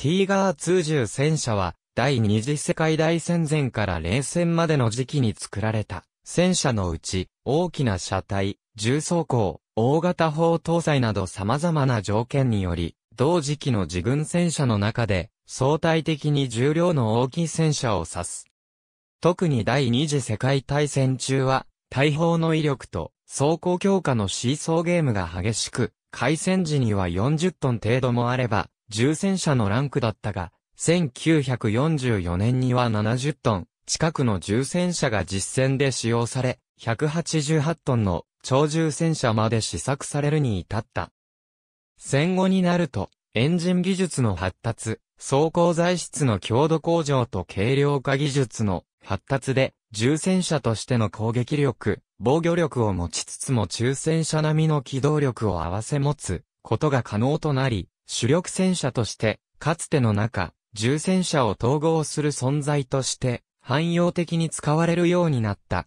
ティーガー通従戦車は、第二次世界大戦前から冷戦までの時期に作られた。戦車のうち、大きな車体、重装甲、大型砲搭載など様々な条件により、同時期の自軍戦車の中で、相対的に重量の大きい戦車を指す。特に第二次世界大戦中は、大砲の威力と装甲強化のシーソーゲームが激しく、開戦時には40トン程度もあれば、重戦車のランクだったが、1944年には70トン近くの重戦車が実戦で使用され、188トンの超重戦車まで試作されるに至った。戦後になると、エンジン技術の発達、走行材質の強度向上と軽量化技術の発達で、重戦車としての攻撃力、防御力を持ちつつも中戦車並みの機動力を合わせ持つことが可能となり、主力戦車として、かつての中、重戦車を統合する存在として、汎用的に使われるようになった。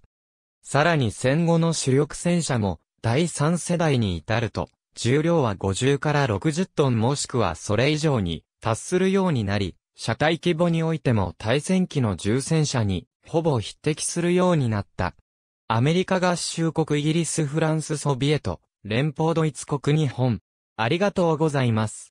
さらに戦後の主力戦車も、第三世代に至ると、重量は50から60トンもしくはそれ以上に達するようになり、車体規模においても対戦機の重戦車にほぼ匹敵するようになった。アメリカ合衆国イギリスフランスソビエト、連邦ドイツ国日本。ありがとうございます。